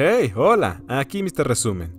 Hey, hola, aquí Mr. Resumen.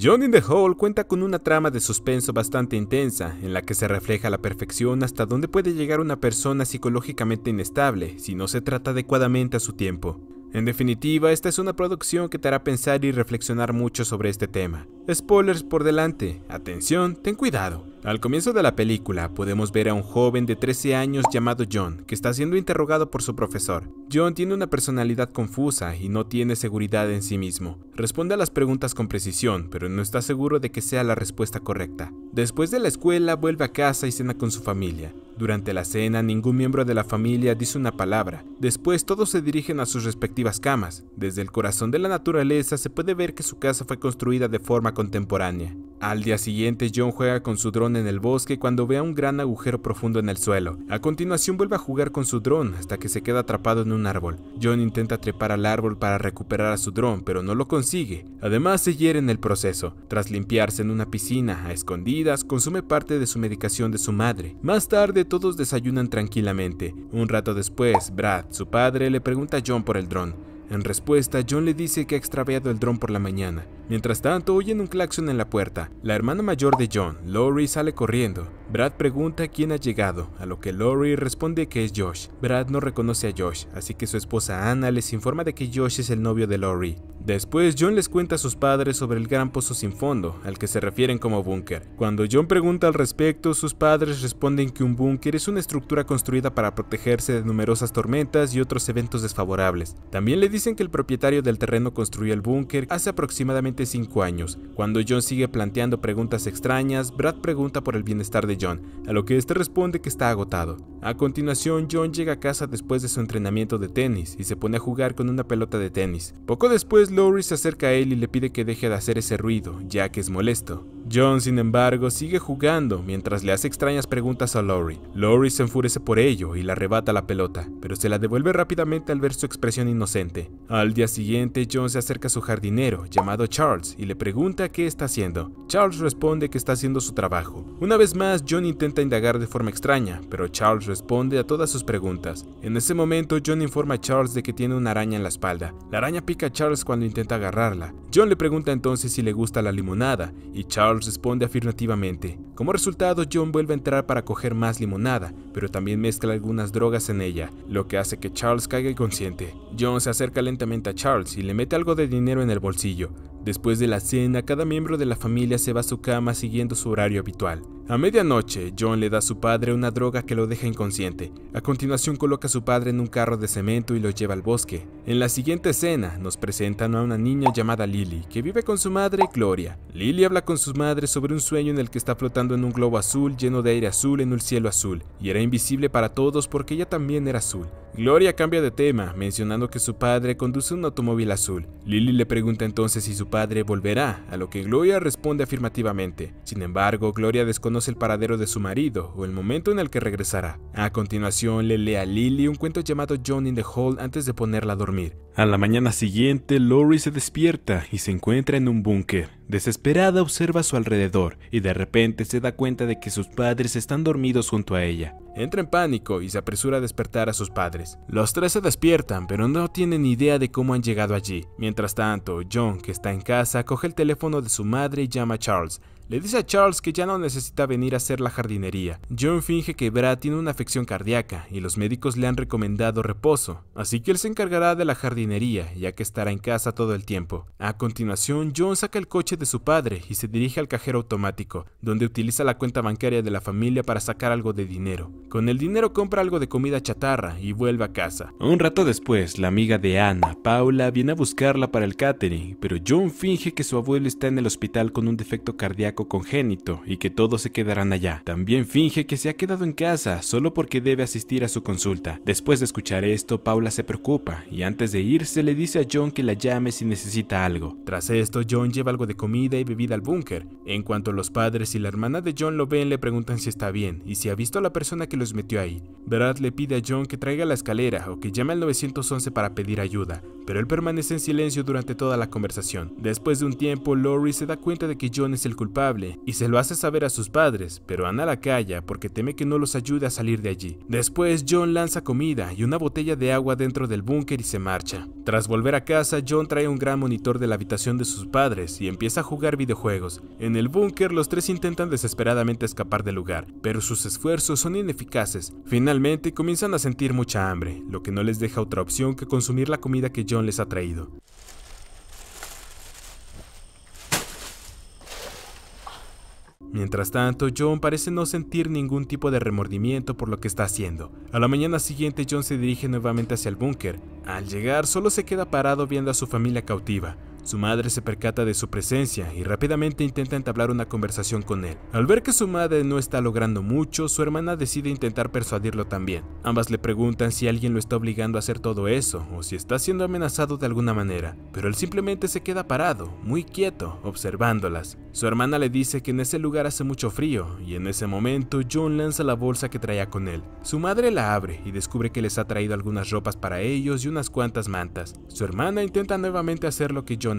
John in the Hole cuenta con una trama de suspenso bastante intensa, en la que se refleja la perfección hasta dónde puede llegar una persona psicológicamente inestable si no se trata adecuadamente a su tiempo. En definitiva, esta es una producción que te hará pensar y reflexionar mucho sobre este tema. Spoilers por delante, atención, ten cuidado. Al comienzo de la película podemos ver a un joven de 13 años llamado John, que está siendo interrogado por su profesor. John tiene una personalidad confusa y no tiene seguridad en sí mismo. Responde a las preguntas con precisión, pero no está seguro de que sea la respuesta correcta. Después de la escuela vuelve a casa y cena con su familia. Durante la cena ningún miembro de la familia dice una palabra. Después todos se dirigen a sus respectivas camas. Desde el corazón de la naturaleza se puede ver que su casa fue construida de forma contemporánea. Al día siguiente, John juega con su dron en el bosque cuando ve un gran agujero profundo en el suelo. A continuación vuelve a jugar con su dron hasta que se queda atrapado en un árbol. John intenta trepar al árbol para recuperar a su dron, pero no lo consigue. Además, se hiere en el proceso. Tras limpiarse en una piscina, a escondidas, consume parte de su medicación de su madre. Más tarde, todos desayunan tranquilamente. Un rato después, Brad, su padre, le pregunta a John por el dron. En respuesta, John le dice que ha extraviado el dron por la mañana. Mientras tanto, oyen un claxon en la puerta. La hermana mayor de John, Laurie, sale corriendo. Brad pregunta quién ha llegado, a lo que Lori responde que es Josh. Brad no reconoce a Josh, así que su esposa Anna les informa de que Josh es el novio de Lori. Después John les cuenta a sus padres sobre el gran pozo sin fondo, al que se refieren como búnker. Cuando John pregunta al respecto, sus padres responden que un búnker es una estructura construida para protegerse de numerosas tormentas y otros eventos desfavorables. También le dicen que el propietario del terreno construyó el búnker hace aproximadamente 5 años. Cuando John sigue planteando preguntas extrañas, Brad pregunta por el bienestar de John, a lo que este responde que está agotado. A continuación, John llega a casa después de su entrenamiento de tenis y se pone a jugar con una pelota de tenis. Poco después, Laurie se acerca a él y le pide que deje de hacer ese ruido, ya que es molesto. John, sin embargo, sigue jugando mientras le hace extrañas preguntas a Laurie. Laurie se enfurece por ello y le arrebata la pelota, pero se la devuelve rápidamente al ver su expresión inocente. Al día siguiente, John se acerca a su jardinero, llamado Charles, y le pregunta qué está haciendo. Charles responde que está haciendo su trabajo. Una vez más, John intenta indagar de forma extraña, pero Charles responde a todas sus preguntas. En ese momento, John informa a Charles de que tiene una araña en la espalda. La araña pica a Charles cuando intenta agarrarla. John le pregunta entonces si le gusta la limonada, y Charles responde afirmativamente. Como resultado, John vuelve a entrar para coger más limonada, pero también mezcla algunas drogas en ella, lo que hace que Charles caiga inconsciente. John se acerca lentamente a Charles y le mete algo de dinero en el bolsillo. Después de la cena, cada miembro de la familia se va a su cama siguiendo su horario habitual. A medianoche, John le da a su padre una droga que lo deja inconsciente. A continuación coloca a su padre en un carro de cemento y lo lleva al bosque. En la siguiente escena, nos presentan a una niña llamada Lily, que vive con su madre Gloria. Lily habla con su madre sobre un sueño en el que está flotando en un globo azul lleno de aire azul en un cielo azul, y era invisible para todos porque ella también era azul. Gloria cambia de tema, mencionando que su padre conduce un automóvil azul. Lily le pregunta entonces si su padre volverá, a lo que Gloria responde afirmativamente. Sin embargo, Gloria desconoce el paradero de su marido o el momento en el que regresará. A continuación, le lee a Lily un cuento llamado John in the Hall antes de ponerla a dormir. A la mañana siguiente, Lori se despierta y se encuentra en un búnker. Desesperada observa a su alrededor y de repente se da cuenta de que sus padres están dormidos junto a ella entra en pánico y se apresura a despertar a sus padres. Los tres se despiertan, pero no tienen idea de cómo han llegado allí. Mientras tanto, John, que está en casa, coge el teléfono de su madre y llama a Charles, le dice a Charles que ya no necesita venir a hacer la jardinería. John finge que Brad tiene una afección cardíaca y los médicos le han recomendado reposo, así que él se encargará de la jardinería, ya que estará en casa todo el tiempo. A continuación, John saca el coche de su padre y se dirige al cajero automático, donde utiliza la cuenta bancaria de la familia para sacar algo de dinero. Con el dinero compra algo de comida chatarra y vuelve a casa. Un rato después, la amiga de Anna, Paula, viene a buscarla para el catering, pero John finge que su abuelo está en el hospital con un defecto cardíaco congénito y que todos se quedarán allá. También finge que se ha quedado en casa solo porque debe asistir a su consulta. Después de escuchar esto, Paula se preocupa y antes de irse le dice a John que la llame si necesita algo. Tras esto, John lleva algo de comida y bebida al búnker. En cuanto los padres y la hermana de John lo ven, le preguntan si está bien y si ha visto a la persona que los metió ahí. Brad le pide a John que traiga la escalera o que llame al 911 para pedir ayuda, pero él permanece en silencio durante toda la conversación. Después de un tiempo, Lori se da cuenta de que John es el culpable y se lo hace saber a sus padres, pero Ana la calla porque teme que no los ayude a salir de allí. Después John lanza comida y una botella de agua dentro del búnker y se marcha. Tras volver a casa, John trae un gran monitor de la habitación de sus padres y empieza a jugar videojuegos. En el búnker los tres intentan desesperadamente escapar del lugar, pero sus esfuerzos son ineficaces. Finalmente comienzan a sentir mucha hambre, lo que no les deja otra opción que consumir la comida que John les ha traído. Mientras tanto, John parece no sentir ningún tipo de remordimiento por lo que está haciendo. A la mañana siguiente, John se dirige nuevamente hacia el búnker. Al llegar, solo se queda parado viendo a su familia cautiva. Su madre se percata de su presencia y rápidamente intenta entablar una conversación con él. Al ver que su madre no está logrando mucho, su hermana decide intentar persuadirlo también. Ambas le preguntan si alguien lo está obligando a hacer todo eso o si está siendo amenazado de alguna manera, pero él simplemente se queda parado, muy quieto, observándolas. Su hermana le dice que en ese lugar hace mucho frío y en ese momento John lanza la bolsa que traía con él. Su madre la abre y descubre que les ha traído algunas ropas para ellos y unas cuantas mantas. Su hermana intenta nuevamente hacer lo que John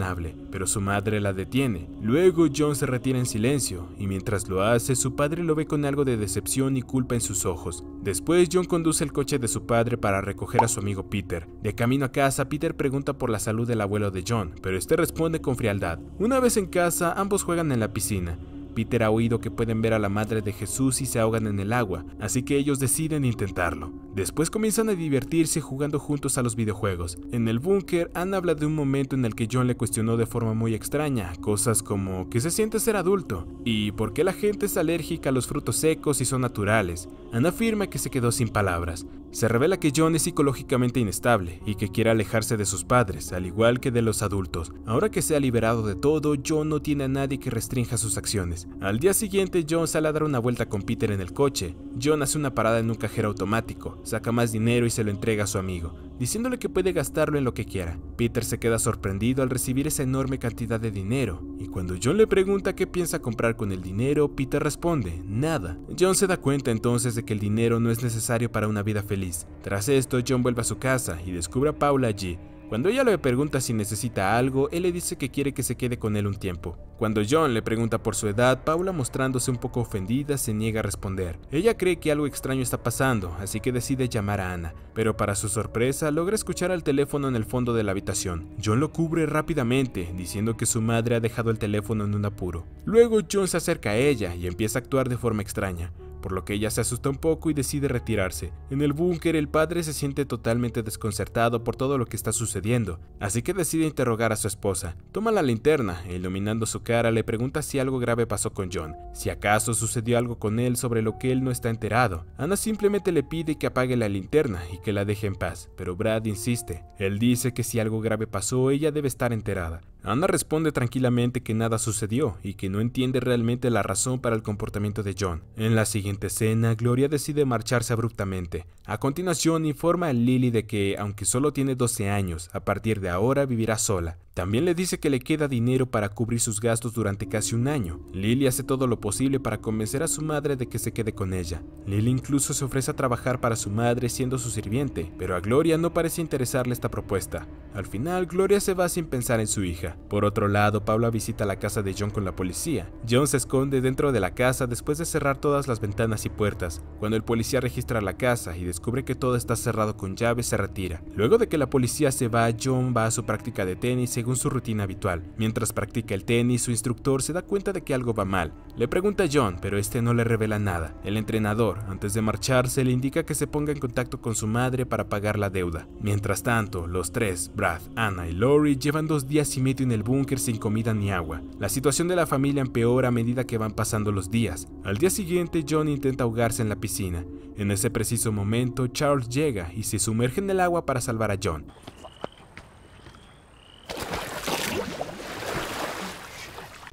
pero su madre la detiene. Luego John se retira en silencio, y mientras lo hace, su padre lo ve con algo de decepción y culpa en sus ojos. Después John conduce el coche de su padre para recoger a su amigo Peter. De camino a casa, Peter pregunta por la salud del abuelo de John, pero este responde con frialdad. Una vez en casa, ambos juegan en la piscina. Peter ha oído que pueden ver a la madre de Jesús y se ahogan en el agua, así que ellos deciden intentarlo. Después comienzan a divertirse jugando juntos a los videojuegos. En el búnker, Anne habla de un momento en el que John le cuestionó de forma muy extraña, cosas como que se siente ser adulto? y ¿por qué la gente es alérgica a los frutos secos y son naturales? Anna afirma que se quedó sin palabras. Se revela que John es psicológicamente inestable y que quiere alejarse de sus padres, al igual que de los adultos. Ahora que se ha liberado de todo, John no tiene a nadie que restrinja sus acciones. Al día siguiente, John sale a dar una vuelta con Peter en el coche. John hace una parada en un cajero automático, saca más dinero y se lo entrega a su amigo, diciéndole que puede gastarlo en lo que quiera. Peter se queda sorprendido al recibir esa enorme cantidad de dinero, y cuando John le pregunta qué piensa comprar con el dinero, Peter responde, nada. John se da cuenta entonces de que el dinero no es necesario para una vida feliz tras esto, John vuelve a su casa y descubre a Paula allí. Cuando ella le pregunta si necesita algo, él le dice que quiere que se quede con él un tiempo. Cuando John le pregunta por su edad, Paula mostrándose un poco ofendida se niega a responder. Ella cree que algo extraño está pasando, así que decide llamar a Ana, pero para su sorpresa logra escuchar al teléfono en el fondo de la habitación. John lo cubre rápidamente, diciendo que su madre ha dejado el teléfono en un apuro. Luego John se acerca a ella y empieza a actuar de forma extraña por lo que ella se asusta un poco y decide retirarse. En el búnker el padre se siente totalmente desconcertado por todo lo que está sucediendo, así que decide interrogar a su esposa. Toma la linterna e iluminando su cara le pregunta si algo grave pasó con John, si acaso sucedió algo con él sobre lo que él no está enterado. Ana simplemente le pide que apague la linterna y que la deje en paz, pero Brad insiste. Él dice que si algo grave pasó ella debe estar enterada, Ana responde tranquilamente que nada sucedió y que no entiende realmente la razón para el comportamiento de John. En la siguiente escena, Gloria decide marcharse abruptamente. A continuación, informa a Lily de que, aunque solo tiene 12 años, a partir de ahora vivirá sola. También le dice que le queda dinero para cubrir sus gastos durante casi un año. Lily hace todo lo posible para convencer a su madre de que se quede con ella. Lily incluso se ofrece a trabajar para su madre siendo su sirviente, pero a Gloria no parece interesarle esta propuesta. Al final, Gloria se va sin pensar en su hija. Por otro lado, Paula visita la casa de John con la policía. John se esconde dentro de la casa después de cerrar todas las ventanas y puertas. Cuando el policía registra la casa y descubre que todo está cerrado con llave, se retira. Luego de que la policía se va, John va a su práctica de tenis según su rutina habitual. Mientras practica el tenis, su instructor se da cuenta de que algo va mal. Le pregunta a John, pero este no le revela nada. El entrenador, antes de marcharse, le indica que se ponga en contacto con su madre para pagar la deuda. Mientras tanto, los tres, Brad, Anna y Lori, llevan dos días y medio en el búnker sin comida ni agua. La situación de la familia empeora a medida que van pasando los días. Al día siguiente, John intenta ahogarse en la piscina. En ese preciso momento, Charles llega y se sumerge en el agua para salvar a John.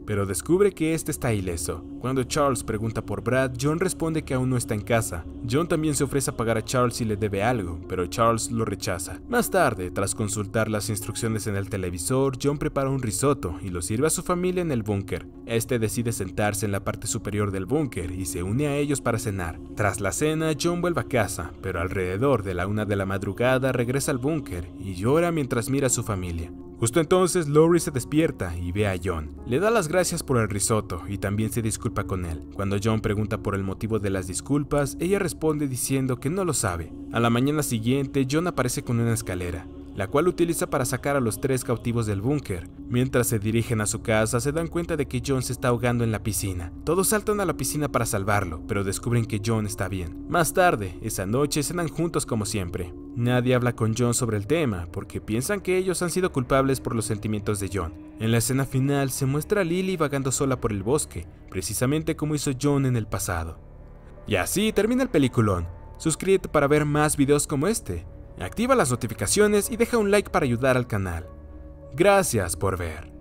pero descubre que este está ileso. Cuando Charles pregunta por Brad, John responde que aún no está en casa. John también se ofrece a pagar a Charles si le debe algo, pero Charles lo rechaza. Más tarde, tras consultar las instrucciones en el televisor, John prepara un risotto y lo sirve a su familia en el búnker. Este decide sentarse en la parte superior del búnker y se une a ellos para cenar. Tras la cena, John vuelve a casa, pero alrededor de la una de la madrugada regresa al búnker y llora mientras mira a su familia. Justo entonces Laurie se despierta y ve a John. Le da las gracias por el risotto y también se disculpa con él. Cuando John pregunta por el motivo de las disculpas, ella responde diciendo que no lo sabe. A la mañana siguiente, John aparece con una escalera la cual utiliza para sacar a los tres cautivos del búnker. Mientras se dirigen a su casa, se dan cuenta de que John se está ahogando en la piscina. Todos saltan a la piscina para salvarlo, pero descubren que John está bien. Más tarde, esa noche, cenan juntos como siempre. Nadie habla con John sobre el tema, porque piensan que ellos han sido culpables por los sentimientos de John. En la escena final se muestra a Lily vagando sola por el bosque, precisamente como hizo John en el pasado. Y así termina el peliculón. Suscríbete para ver más videos como este. Activa las notificaciones y deja un like para ayudar al canal. Gracias por ver.